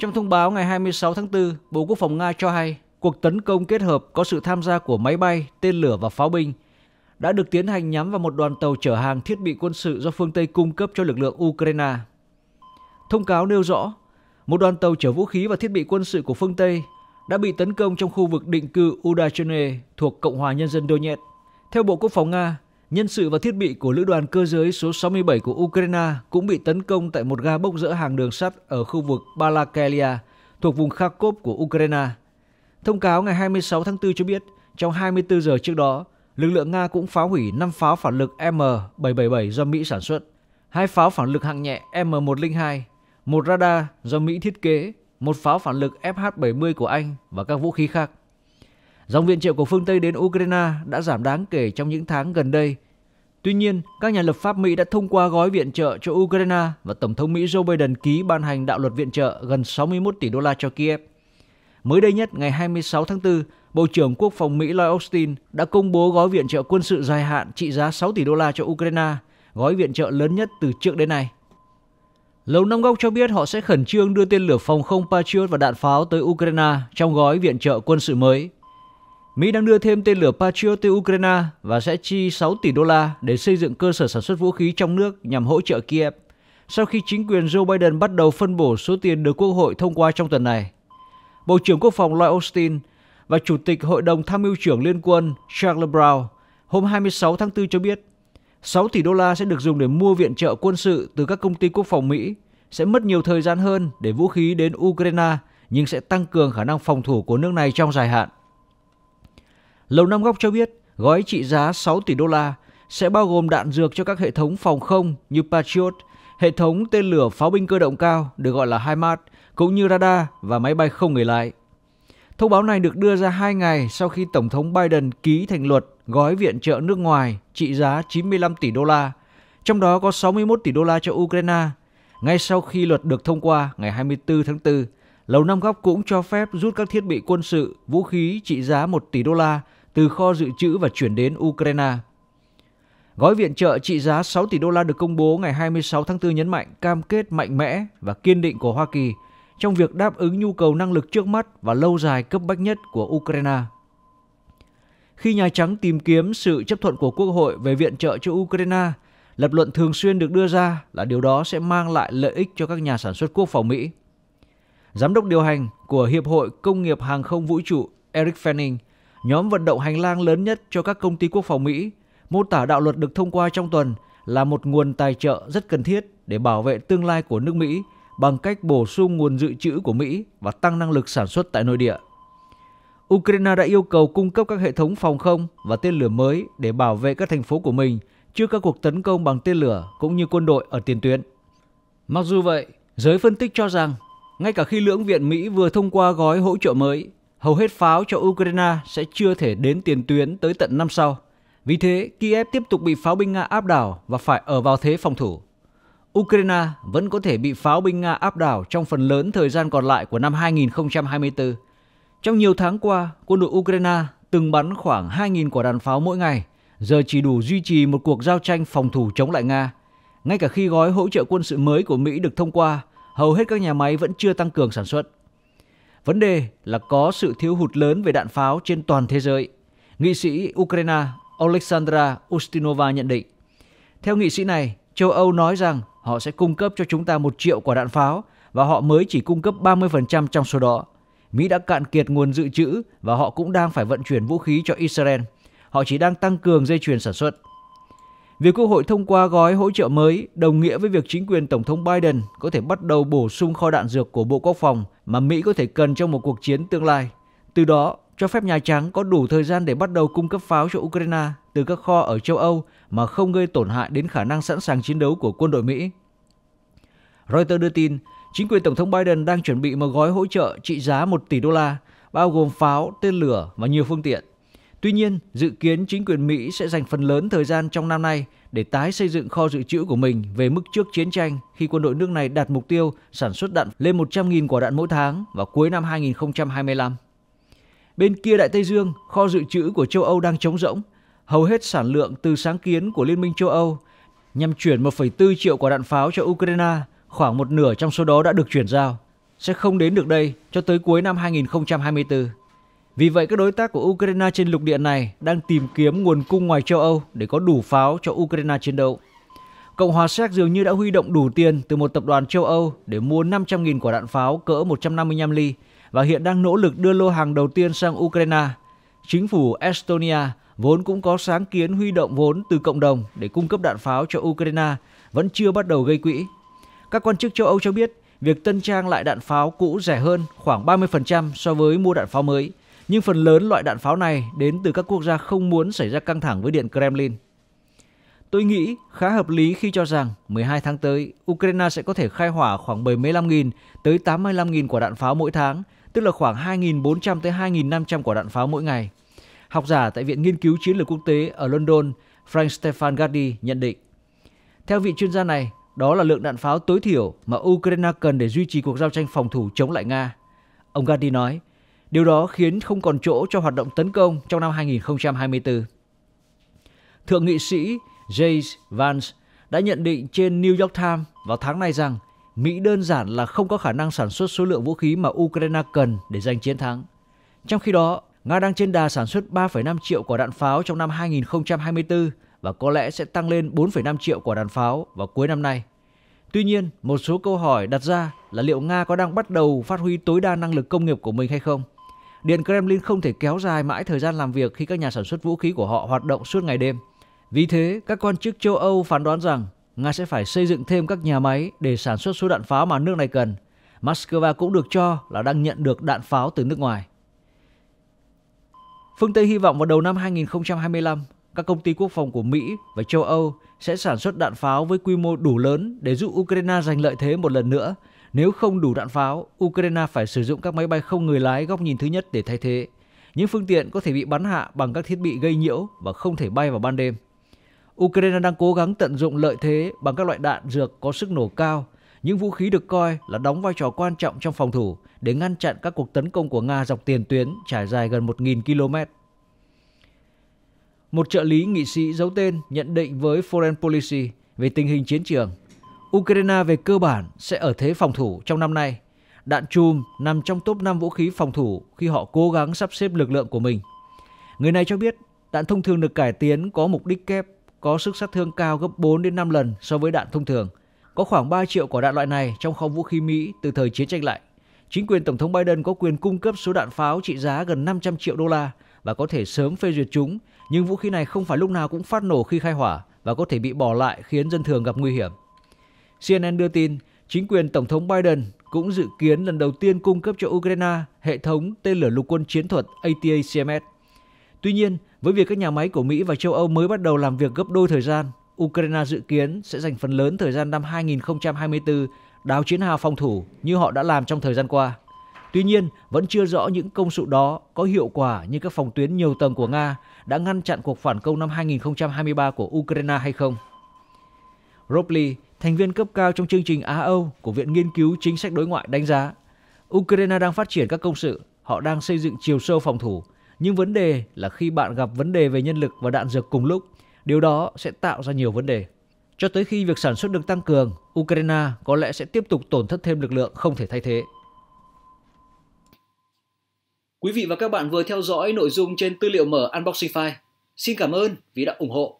Trong thông báo ngày 26 tháng 4, Bộ Quốc phòng Nga cho hay cuộc tấn công kết hợp có sự tham gia của máy bay, tên lửa và pháo binh đã được tiến hành nhắm vào một đoàn tàu chở hàng thiết bị quân sự do phương Tây cung cấp cho lực lượng Ukraine. Thông cáo nêu rõ, một đoàn tàu chở vũ khí và thiết bị quân sự của phương Tây đã bị tấn công trong khu vực định cư Udachene thuộc Cộng hòa Nhân dân Donetsk. Theo Bộ Quốc phòng Nga, Nhân sự và thiết bị của lữ đoàn cơ giới số 67 của Ukraine cũng bị tấn công tại một ga bốc rỡ hàng đường sắt ở khu vực Balakelia, thuộc vùng Kharkov của Ukraine. Thông cáo ngày 26 tháng 4 cho biết, trong 24 giờ trước đó, lực lượng Nga cũng phá hủy 5 pháo phản lực M777 do Mỹ sản xuất, hai pháo phản lực hạng nhẹ M102, một radar do Mỹ thiết kế, một pháo phản lực FH-70 của Anh và các vũ khí khác. Dòng viện trợ của phương Tây đến Ukraine đã giảm đáng kể trong những tháng gần đây. Tuy nhiên, các nhà lập pháp Mỹ đã thông qua gói viện trợ cho Ukraine và Tổng thống Mỹ Joe Biden ký ban hành đạo luật viện trợ gần 61 tỷ đô la cho Kiev. Mới đây nhất, ngày 26 tháng 4, Bộ trưởng Quốc phòng Mỹ Lloyd Austin đã công bố gói viện trợ quân sự dài hạn trị giá 6 tỷ đô la cho Ukraine, gói viện trợ lớn nhất từ trước đến nay. Lầu Năm Góc cho biết họ sẽ khẩn trương đưa tên lửa phòng không Patriot và đạn pháo tới Ukraine trong gói viện trợ quân sự mới. Mỹ đang đưa thêm tên lửa Patriot tới Ukraine và sẽ chi 6 tỷ đô la để xây dựng cơ sở sản xuất vũ khí trong nước nhằm hỗ trợ Kiev sau khi chính quyền Joe Biden bắt đầu phân bổ số tiền được Quốc hội thông qua trong tuần này. Bộ trưởng Quốc phòng Lloyd Austin và Chủ tịch Hội đồng Tham mưu trưởng Liên quân Charles Brown hôm 26 tháng 4 cho biết 6 tỷ đô la sẽ được dùng để mua viện trợ quân sự từ các công ty quốc phòng Mỹ, sẽ mất nhiều thời gian hơn để vũ khí đến Ukraine nhưng sẽ tăng cường khả năng phòng thủ của nước này trong dài hạn. Lầu Năm Góc cho biết gói trị giá 6 tỷ đô la sẽ bao gồm đạn dược cho các hệ thống phòng không như Patriot, hệ thống tên lửa pháo binh cơ động cao được gọi là HIMARS, cũng như radar và máy bay không người lái. Thông báo này được đưa ra 2 ngày sau khi Tổng thống Biden ký thành luật gói viện trợ nước ngoài trị giá 95 tỷ đô la, trong đó có 61 tỷ đô la cho Ukraine. Ngay sau khi luật được thông qua ngày 24 tháng 4, Lầu Năm Góc cũng cho phép rút các thiết bị quân sự, vũ khí trị giá 1 tỷ đô la từ kho dự trữ và chuyển đến Ukraine. Gói viện trợ trị giá 6 tỷ đô la được công bố ngày 26 tháng 4 nhấn mạnh cam kết mạnh mẽ và kiên định của Hoa Kỳ trong việc đáp ứng nhu cầu năng lực trước mắt và lâu dài cấp bách nhất của Ukraine. Khi Nhà Trắng tìm kiếm sự chấp thuận của Quốc hội về viện trợ cho Ukraine, lập luận thường xuyên được đưa ra là điều đó sẽ mang lại lợi ích cho các nhà sản xuất quốc phòng Mỹ. Giám đốc điều hành của Hiệp hội Công nghiệp Hàng không Vũ trụ Eric Fanning – nhóm vận động hành lang lớn nhất cho các công ty quốc phòng Mỹ, mô tả đạo luật được thông qua trong tuần là một nguồn tài trợ rất cần thiết để bảo vệ tương lai của nước Mỹ bằng cách bổ sung nguồn dự trữ của Mỹ và tăng năng lực sản xuất tại nội địa. Ukraine đã yêu cầu cung cấp các hệ thống phòng không và tên lửa mới để bảo vệ các thành phố của mình trước các cuộc tấn công bằng tên lửa cũng như quân đội ở tiền tuyến. Mặc dù vậy, giới phân tích cho rằng ngay cả khi lưỡng viện Mỹ vừa thông qua gói hỗ trợ mới, hầu hết pháo cho Ukraine sẽ chưa thể đến tiền tuyến tới tận năm sau. Vì thế, Kiev tiếp tục bị pháo binh Nga áp đảo và phải ở vào thế phòng thủ. Ukraine vẫn có thể bị pháo binh Nga áp đảo trong phần lớn thời gian còn lại của năm 2024. Trong nhiều tháng qua, quân đội Ukraine từng bắn khoảng 2.000 quả đạn pháo mỗi ngày, giờ chỉ đủ duy trì một cuộc giao tranh phòng thủ chống lại Nga. Ngay cả khi gói hỗ trợ quân sự mới của Mỹ được thông qua, hầu hết các nhà máy vẫn chưa tăng cường sản xuất. Vấn đề là có sự thiếu hụt lớn về đạn pháo trên toàn thế giới. Nghị sĩ Ukraine Alexandra Ustinova nhận định. Theo nghị sĩ này, châu Âu nói rằng họ sẽ cung cấp cho chúng ta một triệu quả đạn pháo và họ mới chỉ cung cấp 30% trong số đó. Mỹ đã cạn kiệt nguồn dự trữ và họ cũng đang phải vận chuyển vũ khí cho Israel. Họ chỉ đang tăng cường dây chuyền sản xuất. Việc Quốc hội thông qua gói hỗ trợ mới đồng nghĩa với việc chính quyền Tổng thống Biden có thể bắt đầu bổ sung kho đạn dược của Bộ Quốc phòng mà Mỹ có thể cần trong một cuộc chiến tương lai. Từ đó, cho phép Nhà Trắng có đủ thời gian để bắt đầu cung cấp pháo cho Ukraine từ các kho ở châu Âu mà không gây tổn hại đến khả năng sẵn sàng chiến đấu của quân đội Mỹ. Reuters đưa tin, chính quyền Tổng thống Biden đang chuẩn bị một gói hỗ trợ trị giá 1 tỷ đô la, bao gồm pháo, tên lửa và nhiều phương tiện. Tuy nhiên, dự kiến chính quyền Mỹ sẽ dành phần lớn thời gian trong năm nay để tái xây dựng kho dự trữ của mình về mức trước chiến tranh khi quân đội nước này đạt mục tiêu sản xuất đạn lên 100.000 quả đạn mỗi tháng vào cuối năm 2025. Bên kia Đại Tây Dương, kho dự trữ của châu Âu đang trống rỗng. Hầu hết sản lượng từ sáng kiến của Liên minh châu Âu nhằm chuyển 1,4 triệu quả đạn pháo cho Ukraine, khoảng một nửa trong số đó đã được chuyển giao, sẽ không đến được đây cho tới cuối năm 2024. Vì vậy, các đối tác của Ukraine trên lục địa này đang tìm kiếm nguồn cung ngoài châu Âu để có đủ pháo cho Ukraine chiến đấu. Cộng hòa Séc dường như đã huy động đủ tiền từ một tập đoàn châu Âu để mua 500.000 quả đạn pháo cỡ 155 ly và hiện đang nỗ lực đưa lô hàng đầu tiên sang Ukraine. Chính phủ Estonia vốn cũng có sáng kiến huy động vốn từ cộng đồng để cung cấp đạn pháo cho Ukraine, vẫn chưa bắt đầu gây quỹ. Các quan chức châu Âu cho biết, việc tân trang lại đạn pháo cũ rẻ hơn khoảng 30% so với mua đạn pháo mới – nhưng phần lớn loại đạn pháo này đến từ các quốc gia không muốn xảy ra căng thẳng với Điện Kremlin. Tôi nghĩ khá hợp lý khi cho rằng 12 tháng tới, Ukraine sẽ có thể khai hỏa khoảng 75.000 tới 85.000 quả đạn pháo mỗi tháng, tức là khoảng 2.400 tới 2.500 quả đạn pháo mỗi ngày. Học giả tại Viện Nghiên cứu Chiến lược Quốc tế ở London, Frank Stefan Gaddi nhận định. Theo vị chuyên gia này, đó là lượng đạn pháo tối thiểu mà Ukraine cần để duy trì cuộc giao tranh phòng thủ chống lại Nga. Ông Gaddi nói, Điều đó khiến không còn chỗ cho hoạt động tấn công trong năm 2024. Thượng nghị sĩ Jace Vance đã nhận định trên New York Times vào tháng này rằng Mỹ đơn giản là không có khả năng sản xuất số lượng vũ khí mà Ukraine cần để giành chiến thắng. Trong khi đó, Nga đang trên đà sản xuất 3,5 triệu quả đạn pháo trong năm 2024 và có lẽ sẽ tăng lên 4,5 triệu quả đạn pháo vào cuối năm nay. Tuy nhiên, một số câu hỏi đặt ra là liệu Nga có đang bắt đầu phát huy tối đa năng lực công nghiệp của mình hay không? Điện Kremlin không thể kéo dài mãi thời gian làm việc khi các nhà sản xuất vũ khí của họ hoạt động suốt ngày đêm. Vì thế, các quan chức châu Âu phán đoán rằng Nga sẽ phải xây dựng thêm các nhà máy để sản xuất số đạn pháo mà nước này cần. Moscow cũng được cho là đang nhận được đạn pháo từ nước ngoài. Phương Tây hy vọng vào đầu năm 2025, các công ty quốc phòng của Mỹ và châu Âu sẽ sản xuất đạn pháo với quy mô đủ lớn để giúp Ukraine giành lợi thế một lần nữa – nếu không đủ đạn pháo, Ukraine phải sử dụng các máy bay không người lái góc nhìn thứ nhất để thay thế. Những phương tiện có thể bị bắn hạ bằng các thiết bị gây nhiễu và không thể bay vào ban đêm. Ukraine đang cố gắng tận dụng lợi thế bằng các loại đạn dược có sức nổ cao, những vũ khí được coi là đóng vai trò quan trọng trong phòng thủ để ngăn chặn các cuộc tấn công của Nga dọc tiền tuyến trải dài gần 1.000 km. Một trợ lý nghị sĩ giấu tên nhận định với Foreign Policy về tình hình chiến trường – Ukraine về cơ bản sẽ ở thế phòng thủ trong năm nay. Đạn chùm nằm trong top 5 vũ khí phòng thủ khi họ cố gắng sắp xếp lực lượng của mình. Người này cho biết đạn thông thường được cải tiến có mục đích kép, có sức sát thương cao gấp 4 đến 5 lần so với đạn thông thường. Có khoảng 3 triệu quả đạn loại này trong kho vũ khí Mỹ từ thời chiến tranh lạnh. Chính quyền Tổng thống Biden có quyền cung cấp số đạn pháo trị giá gần 500 triệu đô la và có thể sớm phê duyệt chúng, nhưng vũ khí này không phải lúc nào cũng phát nổ khi khai hỏa và có thể bị bỏ lại khiến dân thường gặp nguy hiểm. CNN đưa tin, chính quyền Tổng thống Biden cũng dự kiến lần đầu tiên cung cấp cho Ukraine hệ thống tên lửa lục quân chiến thuật ATACMS. Tuy nhiên, với việc các nhà máy của Mỹ và châu Âu mới bắt đầu làm việc gấp đôi thời gian, Ukraine dự kiến sẽ dành phần lớn thời gian năm 2024 đáo chiến hào phòng thủ như họ đã làm trong thời gian qua. Tuy nhiên, vẫn chưa rõ những công sự đó có hiệu quả như các phòng tuyến nhiều tầng của Nga đã ngăn chặn cuộc phản công năm 2023 của Ukraine hay không. Robley, thành viên cấp cao trong chương trình Á-Âu của Viện Nghiên cứu Chính sách Đối ngoại đánh giá, Ukraine đang phát triển các công sự, họ đang xây dựng chiều sâu phòng thủ, nhưng vấn đề là khi bạn gặp vấn đề về nhân lực và đạn dược cùng lúc, điều đó sẽ tạo ra nhiều vấn đề. Cho tới khi việc sản xuất được tăng cường, Ukraine có lẽ sẽ tiếp tục tổn thất thêm lực lượng không thể thay thế. Quý vị và các bạn vừa theo dõi nội dung trên tư liệu mở Unboxing File. Xin cảm ơn vì đã ủng hộ